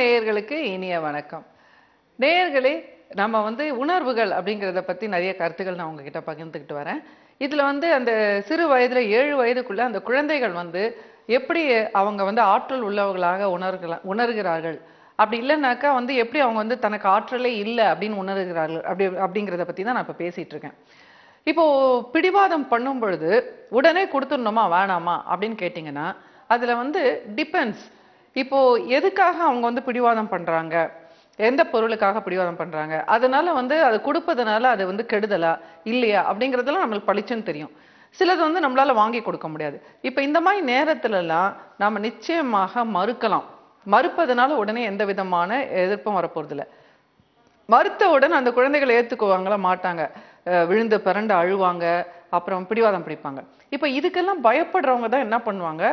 நேயர்களுக்கு இனிய வணக்கம் நேயர்களே நம்ம வந்து உணர்வுகள் அப்படிங்கிறத பற்றி நிறைய கருத்துக்கள் நான் உங்ககிட்ட பகிர்ந்துக்கிட்டு வரேன் இதில் வந்து அந்த சிறு வயதில் ஏழு வயதுக்குள்ளே அந்த குழந்தைகள் வந்து எப்படி அவங்க வந்து ஆற்றல் உள்ளவர்களாக உணர்கலாம் உணர்கிறார்கள் அப்படி இல்லைனாக்கா வந்து எப்படி அவங்க வந்து தனக்கு ஆற்றலே இல்லை அப்படின்னு உணர்கிறார்கள் அப்படி அப்படிங்கிறத பற்றி தான் நான் இப்போ பேசிகிட்டு இருக்கேன் இப்போது பிடிவாதம் பண்ணும் பொழுது உடனே கொடுத்துடணுமா வேணாமா அப்படின்னு கேட்டிங்கன்னா அதில் வந்து டிபெண்ட்ஸ் இப்போது எதுக்காக அவங்க வந்து பிடிவாதம் பண்ணுறாங்க எந்த பொருளுக்காக பிடிவாதம் பண்ணுறாங்க அதனால வந்து அது கொடுப்பதுனால அது வந்து கெடுதலா இல்லையா அப்படிங்கிறதெல்லாம் நம்மளுக்கு பளிச்சுன்னு தெரியும் சிலது வந்து நம்மளால் வாங்கி கொடுக்க முடியாது இப்போ இந்த மாதிரி நேரத்துலலாம் நாம் நிச்சயமாக மறுக்கலாம் மறுப்பதனால உடனே எந்த விதமான எதிர்ப்பும் மறுத்த மறுத்தவுடன் அந்த குழந்தைகள் ஏற்றுக்குவாங்களா மாட்டாங்க விழுந்து பிறண்டு அழுவாங்க அப்புறம் பிடிவாதம் பிடிப்பாங்க இப்போ இதுக்கெல்லாம் பயப்படுறவங்க தான் என்ன பண்ணுவாங்க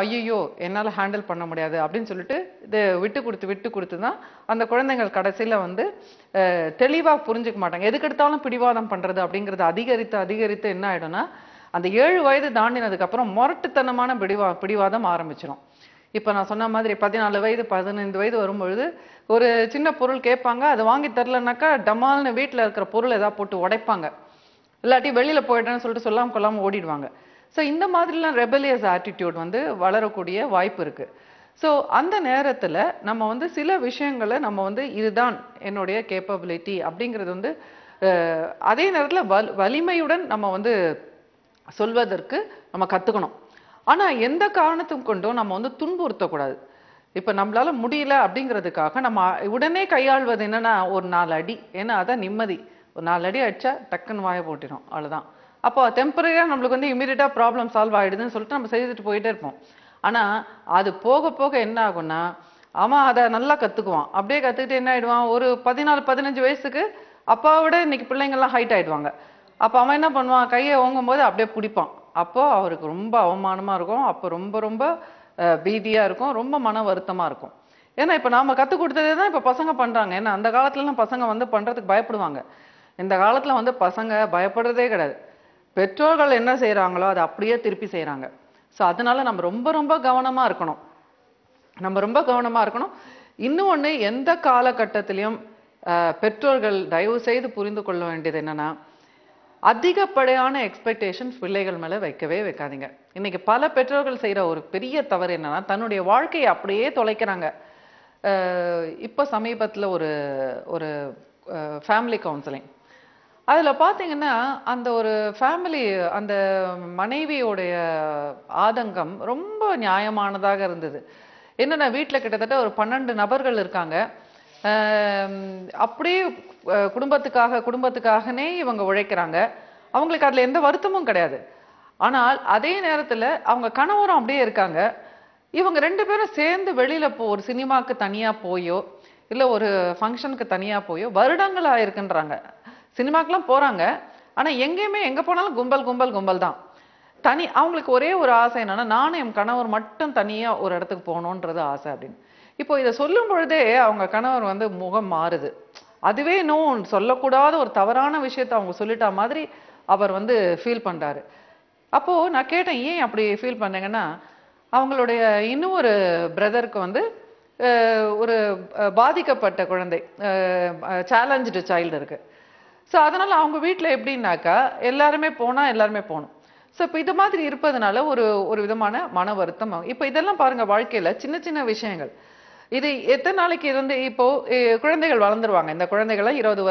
ஐயோ என்னால் ஹேண்டில் பண்ண முடியாது அப்படின்னு சொல்லிட்டு இது விட்டு கொடுத்து விட்டு கொடுத்து தான் அந்த குழந்தைங்கள் கடைசியில் வந்து தெளிவாக புரிஞ்சுக்க மாட்டாங்க எதுக்கெடுத்தாலும் பிடிவாதம் பண்ணுறது அப்படிங்கிறது அதிகரித்து அதிகரித்து என்ன ஆகிடும்னா அந்த ஏழு வயது தாண்டினதுக்கப்புறம் முரட்டுத்தனமான பிடிவா பிடிவாதம் ஆரம்பிச்சிடும் இப்போ நான் சொன்ன மாதிரி பதினாலு வயது பதினைந்து வயது வரும்பொழுது ஒரு சின்ன பொருள் கேட்பாங்க அது வாங்கி தரலனாக்கா டமால்னு வீட்டில் இருக்கிற பொருள் ஏதாவது போட்டு உடைப்பாங்க இல்லாட்டி வெளியில் போயிடுறேன்னு சொல்லிட்டு சொல்லாமல் கொள்ளாமல் ஓடிடுவாங்க ஸோ இந்த மாதிரிலாம் ரெபலியஸ் ஆட்டிடியூட் வந்து வளரக்கூடிய வாய்ப்பு இருக்குது ஸோ அந்த நேரத்தில் நம்ம வந்து சில விஷயங்களை நம்ம வந்து இதுதான் என்னுடைய கேப்பபிலிட்டி அப்படிங்கிறது வந்து அதே நேரத்தில் வல் வலிமையுடன் நம்ம வந்து சொல்வதற்கு நம்ம கற்றுக்கணும் ஆனால் எந்த காரணத்தும் கொண்டும் நம்ம வந்து துன்புறுத்தக்கூடாது இப்போ நம்மளால் முடியல அப்படிங்கிறதுக்காக நம்ம உடனே கையாள்வது என்னென்னா ஒரு நாலு அடி ஏன்னா அதான் நிம்மதி ஒரு நாலு அடி அடிச்சா டக்குன்னு வாயை போட்டிடும் அவ்வளோதான் அப்போ டெம்பரரியாக நம்மளுக்கு வந்து இமீடியட்டாக ப்ராப்ளம் சால்வ் ஆகிடுதுன்னு சொல்லிட்டு நம்ம செய்துட்டு போயிட்டே இருப்போம் ஆனால் அது போக போக என்ன ஆகும்னா அவன் அதை நல்லா கற்றுக்குவான் அப்படியே கற்றுக்கிட்டு என்ன ஆகிடுவான் ஒரு பதினாலு பதினஞ்சு வயசுக்கு அப்பாவை விட இன்றைக்கி பிள்ளைங்கள்லாம் ஹைட் ஆகிடுவாங்க அப்போ அவன் என்ன பண்ணுவான் கையை ஓங்கும் போது அப்படியே பிடிப்பான் அப்போது அவருக்கு ரொம்ப அவமானமாக இருக்கும் அப்போ ரொம்ப ரொம்ப பீதியாக இருக்கும் ரொம்ப மன வருத்தமாக இருக்கும் ஏன்னா இப்போ நாம் கற்றுக் கொடுத்ததே தான் இப்போ பசங்க பண்ணுறாங்க ஏன்னா அந்த காலத்துலலாம் பசங்க வந்து பண்ணுறதுக்கு பயப்படுவாங்க இந்த காலத்தில் வந்து பசங்க பயப்படுறதே கிடையாது பெற்றோர்கள் என்ன செய்கிறாங்களோ அதை அப்படியே திருப்பி செய்கிறாங்க ஸோ அதனால் நம்ம ரொம்ப ரொம்ப கவனமாக இருக்கணும் நம்ம ரொம்ப கவனமாக இருக்கணும் இன்னும் எந்த காலகட்டத்திலையும் பெற்றோர்கள் தயவு செய்து புரிந்து கொள்ள வேண்டியது என்னென்னா அதிகப்படியான எக்ஸ்பெக்டேஷன்ஸ் பிள்ளைகள் மேலே வைக்கவே வைக்காதீங்க இன்றைக்கி பல பெற்றோர்கள் செய்கிற ஒரு பெரிய தவறு என்னென்னா தன்னுடைய வாழ்க்கையை அப்படியே தொலைக்கிறாங்க இப்போ சமீபத்தில் ஒரு ஒரு ஃபேமிலி கவுன்சிலிங் அதில் பார்த்தீங்கன்னா அந்த ஒரு ஃபேமிலி அந்த மனைவியோடைய ஆதங்கம் ரொம்ப நியாயமானதாக இருந்தது என்னென்னா வீட்டில் கிட்டத்தட்ட ஒரு பன்னெண்டு நபர்கள் இருக்காங்க அப்படியே குடும்பத்துக்காக குடும்பத்துக்காகனே இவங்க உழைக்கிறாங்க அவங்களுக்கு அதில் எந்த வருத்தமும் கிடையாது ஆனால் அதே நேரத்தில் அவங்க கணவரும் அப்படியே இருக்காங்க இவங்க ரெண்டு பேரும் சேர்ந்து வெளியில் போ ஒரு சினிமாவுக்கு தனியாக போயோ இல்லை ஒரு ஃபங்க்ஷனுக்கு தனியாக போயோ வருடங்களாக இருக்குன்றாங்க சினிமாக்கெலாம் போகிறாங்க ஆனால் எங்கேயுமே எங்கே போனாலும் கும்பல் கும்பல் கும்பல் தான் தனி அவங்களுக்கு ஒரே ஒரு ஆசை என்னென்னா நானும் என் கணவர் மட்டும் தனியாக ஒரு இடத்துக்கு போகணுன்றது ஆசை அப்படின்னு இப்போ இதை சொல்லும் பொழுதே அவங்க கணவர் வந்து முகம் மாறுது அதுவே இன்னும் சொல்லக்கூடாத ஒரு தவறான விஷயத்தை அவங்க சொல்லிட்டா மாதிரி அவர் வந்து ஃபீல் பண்ணுறாரு அப்போது நான் கேட்டேன் ஏன் அப்படி ஃபீல் பண்ணீங்கன்னா அவங்களுடைய இன்னும் ஒரு பிரதருக்கு வந்து ஒரு பாதிக்கப்பட்ட குழந்தை சேலஞ்சு சைல்டு இருக்குது ஸோ அதனால் அவங்க வீட்டில் எப்படின்னாக்கா எல்லாருமே போனால் எல்லாருமே போகணும் ஸோ இப்போ இது மாதிரி இருப்பதுனால ஒரு ஒரு விதமான மன வருத்தம் இப்போ இதெல்லாம் பாருங்கள் வாழ்க்கையில் சின்ன சின்ன விஷயங்கள் இது எத்தனை நாளைக்கு இருந்து இப்போது குழந்தைகள் வளர்ந்துருவாங்க இந்த குழந்தைகளை இருபது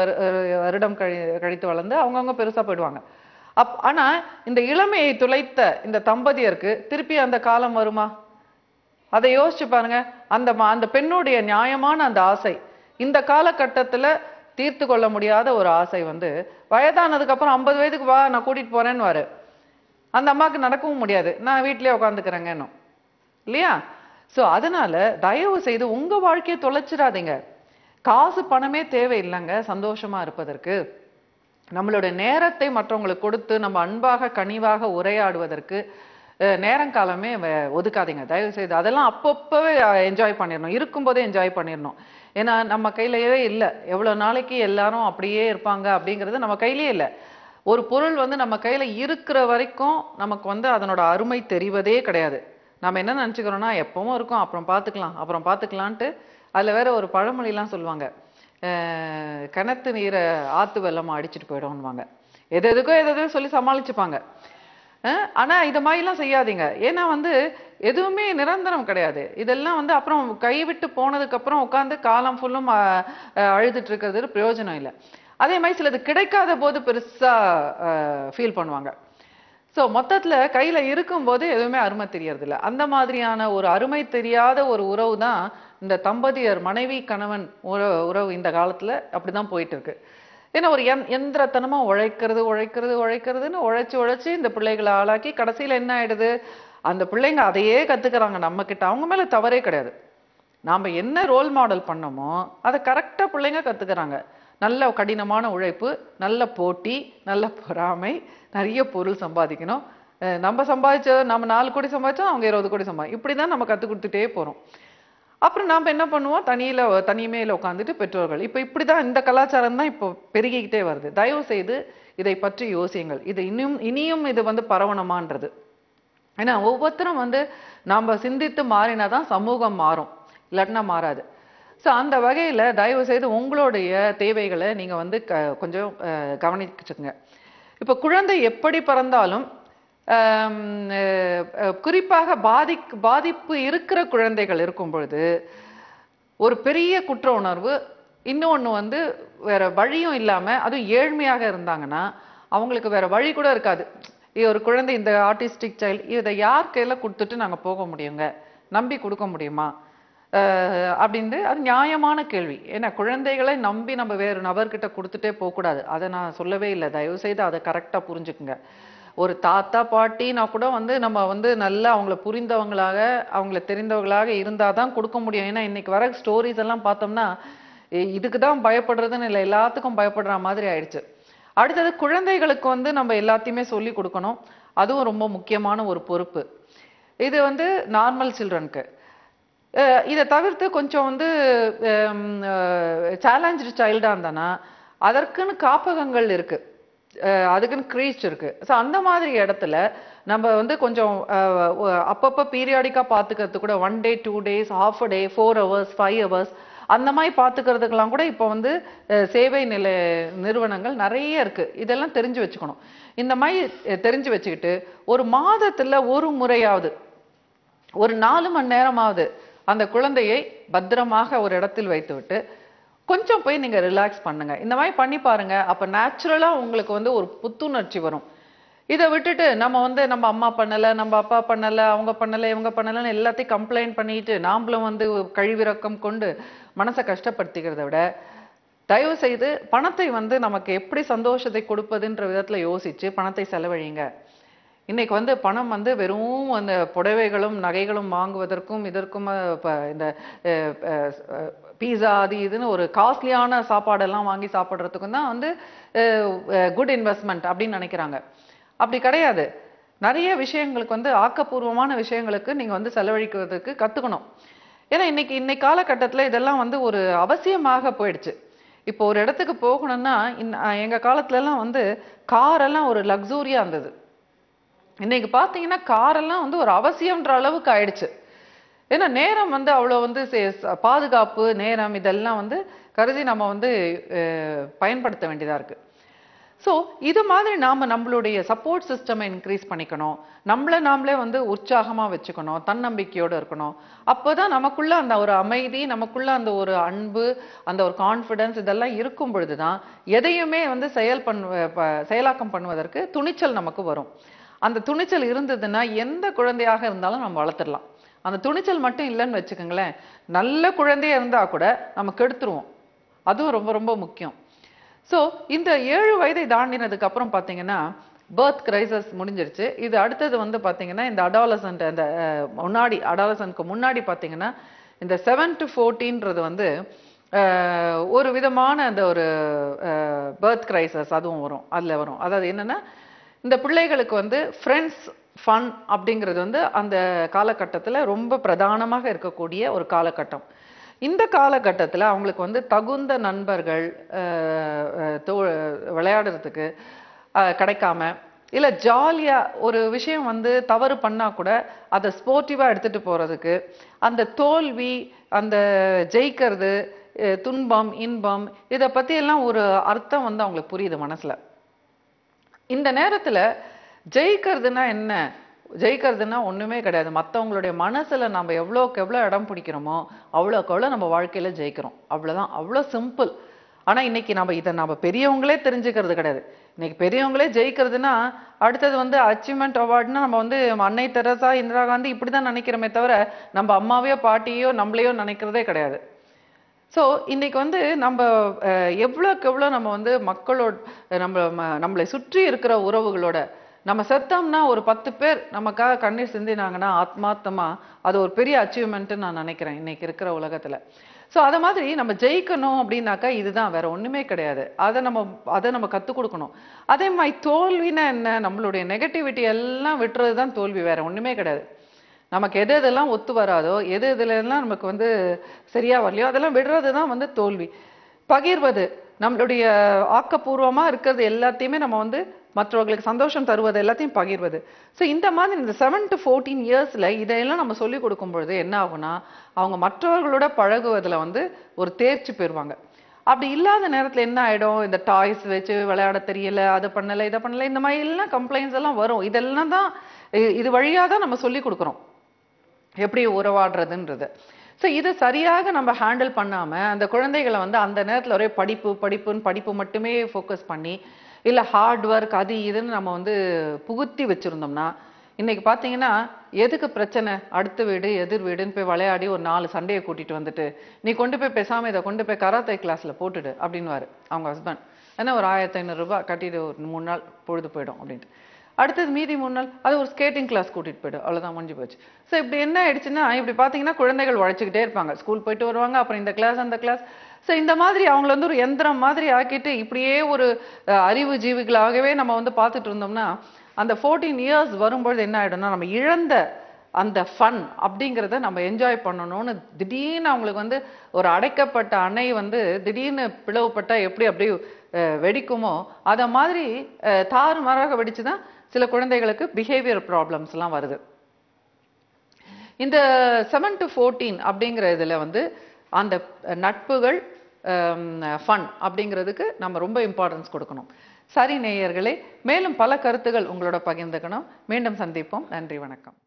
வருடம் கழி கழித்து வளர்ந்து அவங்கவுங்க பெருசாக போயிடுவாங்க அப் ஆனால் இந்த இளமையை துளைத்த இந்த தம்பதியருக்கு திருப்பி அந்த காலம் வருமா அதை யோசிச்சு பாருங்க அந்த அந்த பெண்ணுடைய நியாயமான அந்த ஆசை இந்த காலகட்டத்தில் தீர்த்து கொள்ள முடியாத ஒரு ஆசை வந்து வயதானதுக்கப்புறம் ஐம்பது வயதுக்கு வா நான் கூட்டிகிட்டு போகிறேன்னு வாரு அந்த அம்மாவுக்கு நடக்கவும் முடியாது நான் வீட்டிலே உட்காந்துக்கிறேங்கன்னு இல்லையா ஸோ அதனால் தயவு செய்து உங்கள் வாழ்க்கையை தொலைச்சிடாதீங்க காசு பணமே தேவையில்லைங்க சந்தோஷமாக இருப்பதற்கு நம்மளுடைய நேரத்தை மற்றவங்களுக்கு கொடுத்து நம்ம அன்பாக கனிவாக உரையாடுவதற்கு நேரங்காலமே ஒதுக்காதீங்க தயவு செய்து அதெல்லாம் அப்பப்போவே என்ஜாய் பண்ணிடணும் இருக்கும்போதே என்ஜாய் பண்ணிடணும் ஏன்னா நம்ம கையிலேயே இல்லை எவ்வளோ நாளைக்கு எல்லாரும் அப்படியே இருப்பாங்க அப்படிங்கிறது நம்ம கையிலேயே இல்லை ஒரு பொருள் வந்து நம்ம கையில் இருக்கிற வரைக்கும் நமக்கு வந்து அதனோட அருமை தெரிவதே கிடையாது நம்ம என்ன நினச்சிக்கிறோன்னா எப்பவும் இருக்கும் அப்புறம் பார்த்துக்கலாம் அப்புறம் பார்த்துக்கலான்ட்டு அதில் வேற ஒரு பழமொழிலாம் சொல்லுவாங்க கிணத்து நீரை ஆற்று வெள்ளமாக அடிச்சுட்டு போயிடும்வாங்க எது எதுக்கோ எது எதுவும் சொல்லி சமாளிச்சுப்பாங்க ஆனால் இதை மாதிரிலாம் செய்யாதீங்க ஏன்னா வந்து எதுவுமே நிரந்தரம் கிடையாது இதெல்லாம் வந்து அப்புறம் கைவிட்டு போனதுக்கப்புறம் உட்காந்து காலம் ஃபுல்லும் அழுதுட்டு இருக்கிறது பிரயோஜனம் இல்லை அதே மாதிரி சிலது கிடைக்காத போது பெருசாக ஃபீல் பண்ணுவாங்க ஸோ மொத்தத்தில் கையில் இருக்கும்போது எதுவுமே அருமை தெரியறதில்ல அந்த மாதிரியான ஒரு அருமை தெரியாத ஒரு உறவு தான் இந்த தம்பதியர் மனைவி கணவன் உறவு உறவு இந்த காலத்தில் அப்படி தான் போயிட்டு இருக்கு ஏன்னா ஒரு எந் எந்திரத்தனமாக உழைக்கிறது உழைக்கிறது உழைக்கிறதுன்னு உழைச்சி உழைச்சி இந்த பிள்ளைகளை ஆளாக்கி கடைசியில் என்ன ஆகிடுது அந்த பிள்ளைங்க அதையே கற்றுக்கிறாங்க நம்மக்கிட்ட அவங்க மேலே தவறே கிடையாது நாம் என்ன ரோல் மாடல் பண்ணமோ அதை கரெக்டாக பிள்ளைங்க கற்றுக்கிறாங்க நல்ல கடினமான உழைப்பு நல்ல போட்டி நல்ல பொறாமை நிறைய பொருள் சம்பாதிக்கணும் நம்ம சம்பாதிச்சோம் நம்ம நாலு கோடி சம்பாதிச்சோம் அவங்க இருபது கோடி சம்பாதி இப்படி தான் நம்ம கற்றுக் கொடுத்துட்டே போகிறோம் அப்புறம் நாம் என்ன பண்ணுவோம் தனியில் தனிமையில் உட்காந்துட்டு பெற்றோர்கள் இப்போ இப்படி தான் இந்த கலாச்சாரம் தான் இப்போ பெருகிக்கிட்டே வருது தயவு செய்து இதை பற்றி யோசியுங்கள் இது இன்னும் இனியும் இது வந்து பரவணமான்றது ஏன்னா ஒவ்வொருத்தரும் வந்து நாம் சிந்தித்து மாறினா தான் சமூகம் மாறும் இல்லாட்டினா மாறாது ஸோ அந்த வகையில் தயவு செய்து உங்களுடைய தேவைகளை நீங்கள் வந்து க கொஞ்சம் கவனிச்சுங்க இப்போ குழந்தை எப்படி பிறந்தாலும் குறிப்பாக பாதி பாதிப்பு இருக்கிற குழந்தைகள் இருக்கும் பொழுது ஒரு பெரிய குற்ற உணர்வு இன்னொன்று வந்து வேற வழியும் இல்லாமல் அதுவும் ஏழ்மையாக இருந்தாங்கன்னா அவங்களுக்கு வேற வழி கூட இருக்காது ஒரு குழந்தை இந்த ஆர்டிஸ்டிக் சைல்டு இதை யார் கையில் கொடுத்துட்டு நாங்கள் போக முடியுங்க நம்பி கொடுக்க முடியுமா அப்படின்னு அது நியாயமான கேள்வி ஏன்னா குழந்தைகளை நம்பி நம்ம வேறு நபர்கிட்ட கொடுத்துட்டே போகக்கூடாது அதை நான் சொல்லவே இல்லை தயவுசெய்து அதை கரெக்டாக புரிஞ்சுக்குங்க ஒரு தாத்தா பாட்டினா கூட வந்து நம்ம வந்து நல்லா அவங்கள புரிந்தவங்களாக அவங்கள தெரிந்தவங்களாக இருந்தால் தான் கொடுக்க முடியும் ஏன்னா இன்றைக்கி வர ஸ்டோரிஸ் எல்லாம் பார்த்தோம்னா இதுக்கு தான் பயப்படுறதுன்னு இல்லை எல்லாத்துக்கும் பயப்படுற மாதிரி ஆயிடுச்சு அடுத்தது குழந்தைகளுக்கு வந்து நம்ம எல்லாத்தையுமே சொல்லி கொடுக்கணும் அதுவும் ரொம்ப முக்கியமான ஒரு பொறுப்பு இது வந்து நார்மல் சில்ட்ரனுக்கு இதை தவிர்த்து கொஞ்சம் வந்து சேலஞ்சு சைல்டாக இருந்தானா அதற்குன்னு காப்பகங்கள் இருக்குது அதுக்குன்னு க்ரீச் இருக்குது ஸோ அந்த மாதிரி இடத்துல நம்ம வந்து கொஞ்சம் அப்பப்போ பீரியாடிக்காக பார்த்துக்கிறது கூட one day two days half a day four hours five hours அந்த மாதிரி பார்த்துக்கிறதுக்கெல்லாம் கூட இப்போ வந்து சேவை நிலை நிறுவனங்கள் நிறைய இருக்குது இதெல்லாம் தெரிஞ்சு வச்சுக்கணும் இந்த மாதிரி தெரிஞ்சு வச்சுக்கிட்டு ஒரு மாதத்தில் ஒரு முறையாவது ஒரு நாலு மணி நேரமாவது அந்த குழந்தையை பத்திரமாக ஒரு இடத்தில் வைத்துவிட்டு கொஞ்சம் போய் நீங்கள் ரிலாக்ஸ் பண்ணுங்கள் இந்த மாதிரி பண்ணி பாருங்கள் அப்போ நேச்சுரலாக உங்களுக்கு வந்து ஒரு புத்துணர்ச்சி வரும் இதை விட்டுட்டு நம்ம வந்து நம்ம அம்மா பண்ணலை நம்ம அப்பா பண்ணலை அவங்க பண்ணலை இவங்க பண்ணலைன்னு எல்லாத்தையும் கம்ப்ளைண்ட் பண்ணிட்டு நாம்ளும் வந்து கழிவிறக்கம் கொண்டு மனசை கஷ்டப்படுத்திக்கிறத விட தயவு செய்து பணத்தை வந்து நமக்கு எப்படி சந்தோஷத்தை கொடுப்பதுன்ற விதத்தில் யோசித்து பணத்தை செலவழிங்க இன்றைக்கி வந்து பணம் வந்து வெறும் அந்த புடவைகளும் நகைகளும் வாங்குவதற்கும் இதற்கும் இப்போ இந்த பீஸா அது இதுன்னு ஒரு காஸ்ட்லியான சாப்பாடெல்லாம் வாங்கி சாப்பிட்றதுக்கும் தான் வந்து குட் இன்வெஸ்ட்மெண்ட் அப்படின்னு நினைக்கிறாங்க அப்படி கிடையாது நிறைய விஷயங்களுக்கு வந்து ஆக்கப்பூர்வமான விஷயங்களுக்கு நீங்கள் வந்து செலவழிக்கிறதுக்கு கற்றுக்கணும் ஏன்னா இன்னைக்கு இன்னைக்கு காலகட்டத்தில் இதெல்லாம் வந்து ஒரு அவசியமாக போயிடுச்சு இப்போ ஒரு இடத்துக்கு போகணும்னா இன் எங்கள் காலத்துலலாம் வந்து காரெல்லாம் ஒரு லக்ஸூரியாக இருந்தது இன்னைக்கு பார்த்தீங்கன்னா காரெல்லாம் வந்து ஒரு அவசியம்ன்ற அளவுக்கு ஆயிடுச்சு ஏன்னா நேரம் வந்து அவ்வளோ வந்து பாதுகாப்பு நேரம் இதெல்லாம் வந்து கருதி நம்ம வந்து பயன்படுத்த வேண்டியதாக இருக்குது ஸோ இது மாதிரி நாம் நம்மளுடைய சப்போர்ட் சிஸ்டமை இன்க்ரீஸ் பண்ணிக்கணும் நம்மளை நாமளே வந்து உற்சாகமாக வச்சுக்கணும் தன்னம்பிக்கையோடு இருக்கணும் அப்போ தான் நமக்குள்ளே அந்த ஒரு அமைதி நமக்குள்ளே அந்த ஒரு அன்பு அந்த ஒரு கான்ஃபிடென்ஸ் இதெல்லாம் இருக்கும் பொழுது தான் எதையுமே வந்து செயல் பண் செயலாக்கம் பண்ணுவதற்கு துணிச்சல் நமக்கு வரும் அந்த துணிச்சல் இருந்ததுன்னா எந்த குழந்தையாக இருந்தாலும் நம்ம வளர்த்துடலாம் அந்த துணிச்சல் மட்டும் இல்லைன்னு வச்சுக்கோங்களேன் நல்ல குழந்தையாக இருந்தால் கூட நம்ம கெடுத்துருவோம் அதுவும் ரொம்ப ரொம்ப முக்கியம் ஸோ இந்த ஏழு வயதை தாண்டினதுக்கு அப்புறம் பார்த்தீங்கன்னா பேர்த் கிரைசஸ் முடிஞ்சிருச்சு இது அடுத்தது வந்து பார்த்தீங்கன்னா இந்த அடாலசன்ட் அந்த முன்னாடி அடாலசனுக்கு முன்னாடி பார்த்தீங்கன்னா இந்த செவன் டு ஃபோர்டீன்றது வந்து ஒரு விதமான அந்த ஒரு பேர்த் கிரைசஸ் அதுவும் வரும் அதில் வரும் அதாவது என்னென்னா இந்த பிள்ளைகளுக்கு வந்து ஃப்ரெண்ட்ஸ் ஃபன் அப்படிங்கிறது வந்து அந்த காலகட்டத்தில் ரொம்ப பிரதானமாக இருக்கக்கூடிய ஒரு காலகட்டம் இந்த காலகட்டத்தில் அவங்களுக்கு வந்து தகுந்த நண்பர்கள் தோ விளையாடுறதுக்கு கிடைக்காம இல்லை ஜாலியாக ஒரு விஷயம் வந்து தவறு பண்ணால் கூட அதை ஸ்போர்ட்டிவாக எடுத்துகிட்டு போகிறதுக்கு அந்த தோல்வி அந்த ஜெயிக்கிறது துன்பம் இன்பம் இதை பற்றியெல்லாம் ஒரு அர்த்தம் வந்து அவங்களுக்கு புரியுது மனசில் இந்த நேரத்தில் ஜெயிக்கிறதுனா என்ன ஜெயிக்கிறதுனா ஒன்றுமே கிடையாது மற்றவங்களுடைய மனசில் நம்ம எவ்வளோக்கு எவ்வளோ இடம் பிடிக்கிறோமோ அவ்வளோக்கு எவ்வளோ நம்ம வாழ்க்கையில் ஜெயிக்கிறோம் அவ்வளோதான் அவ்வளோ சிம்பிள் ஆனால் இன்றைக்கி நம்ம இதை நம்ம பெரியவங்களே தெரிஞ்சுக்கிறது கிடையாது இன்றைக்கி பெரியவங்களே ஜெயிக்கிறதுனா அடுத்தது வந்து அச்சீவ்மெண்ட் அவார்ட்னா நம்ம வந்து அன்னை தெரசா இந்திரா காந்தி இப்படி தான் நினைக்கிறோமே தவிர நம்ம அம்மாவையோ பாட்டியோ நம்மளையோ நினைக்கிறதே கிடையாது ஸோ இன்றைக்கி வந்து நம்ம எவ்வளோக்கு எவ்வளோ நம்ம வந்து மக்களோட நம்ம நம்மளை சுற்றி இருக்கிற உறவுகளோட நம்ம செத்தோம்னா ஒரு பத்து பேர் நமக்காக கண்ணீர் சிந்தினாங்கன்னா ஆத்மார்த்தமாக அது ஒரு பெரிய அச்சீவ்மெண்ட்டுன்னு நான் நினைக்கிறேன் இன்னைக்கு இருக்கிற உலகத்தில் ஸோ அதை மாதிரி நம்ம ஜெயிக்கணும் அப்படின்னாக்கா இதுதான் வேற ஒன்றுமே கிடையாது அதை நம்ம அதை நம்ம கற்றுக் கொடுக்கணும் அதே மாதிரி தோல்வினா என்ன நம்மளுடைய நெகட்டிவிட்டி எல்லாம் விட்டுறது தான் தோல்வி வேற ஒன்றுமே கிடையாது நமக்கு எது எதெல்லாம் ஒத்து வராதோ எது எதுலலாம் நமக்கு வந்து சரியாக வரலையோ அதெல்லாம் விடுறது தான் வந்து தோல்வி பகிர்வது நம்மளுடைய ஆக்கப்பூர்வமாக இருக்கிறது எல்லாத்தையுமே நம்ம வந்து மற்றவர்களுக்கு சந்தோஷம் தருவது எல்லாத்தையும் பகிர்வது ஸோ இந்த மாதிரி இந்த செவன் டு ஃபோர்டீன் இயர்ஸில் இதையெல்லாம் நம்ம சொல்லிக் கொடுக்கும் பொழுது என்ன ஆகும்னா அவங்க மற்றவர்களோட பழகுவதில் வந்து ஒரு தேர்ச்சி பெறுவாங்க அப்படி இல்லாத நேரத்தில் என்ன ஆகிடும் இந்த டாய்ஸ் வச்சு விளையாட தெரியலை அதை பண்ணலை இதை பண்ணலை இந்த மாதிரி எல்லாம் கம்ப்ளைண்ட்ஸ் எல்லாம் வரும் இதெல்லாம் தான் இது வழியாக தான் நம்ம சொல்லிக் கொடுக்குறோம் எப்படி உறவாடுறதுன்றது ஸோ இதை சரியாக நம்ம ஹேண்டில் பண்ணாமல் அந்த குழந்தைகளை வந்து அந்த நேரத்தில் ஒரே படிப்பு படிப்புன்னு படிப்பு மட்டுமே ஃபோக்கஸ் பண்ணி இல்லை ஹார்ட் ஒர்க் அது இதுன்னு நம்ம வந்து புகுத்தி வச்சுருந்தோம்னா இன்றைக்கி பார்த்தீங்கன்னா எதுக்கு பிரச்சனை அடுத்த வீடு எதிர் வீடுன்னு போய் விளையாடி ஒரு நாலு சண்டையை கூட்டிகிட்டு வந்துட்டு நீ கொண்டு போய் பேசாமல் இதை கொண்டு போய் கராத்தை கிளாஸில் போட்டுடு அப்படின்வார் அவங்க ஹஸ்பண்ட் ஏன்னா ஒரு ஆயிரத்தி ஐநூறுரூபா கட்டிட்டு ஒரு மூணு நாள் பொழுது போயிடும் அப்படின்ட்டு அடுத்தது மீதி மூணு நாள் அது ஒரு ஸ்கேட்டிங் கிளாஸ் கூட்டிகிட்டு போய்டும் அவ்வளோதான் முடிஞ்சு போச்சு ஸோ இப்படி என்ன ஆயிடுச்சுன்னா இப்படி பார்த்தீங்கன்னா குழந்தைகள் உழைச்சிக்கிட்டே இருப்பாங்க ஸ்கூல் போயிட்டு வருவாங்க அப்புறம் இந்த கிளாஸ் அந்த கிளாஸ் ஸோ இந்த மாதிரி அவங்கள வந்து ஒரு எந்திரம் மாதிரி ஆக்கிட்டு இப்படியே ஒரு அறிவு ஜீவிகளாகவே நம்ம வந்து பார்த்துட்டு இருந்தோம்னா அந்த ஃபோர்டீன் இயர்ஸ் வரும்பொழுது என்ன ஆகிடும்னா நம்ம இழந்த அந்த ஃபன் அப்படிங்கிறத நம்ம என்ஜாய் பண்ணணும்னு திடீர்னு அவங்களுக்கு வந்து ஒரு அடைக்கப்பட்ட அணை வந்து திடீர்னு பிளவுப்பட்டால் எப்படி அப்படியே வெடிக்குமோ அதை மாதிரி தாறுமாறாக வெடிச்சு தான் சில குழந்தைகளுக்கு பிஹேவியர் ப்ராப்ளம்ஸ்லாம் வருது இந்த செவன் டு ஃபோர்டீன் அப்படிங்கிற இதில் வந்து அந்த நட்புகள் ஃபன் அப்படிங்கிறதுக்கு நம்ம ரொம்ப இம்பார்ட்டன்ஸ் கொடுக்கணும் சரி நேயர்களே மேலும் பல கருத்துகள் உங்களோட பகிர்ந்துக்கணும் மீண்டும் சந்திப்போம் நன்றி வணக்கம்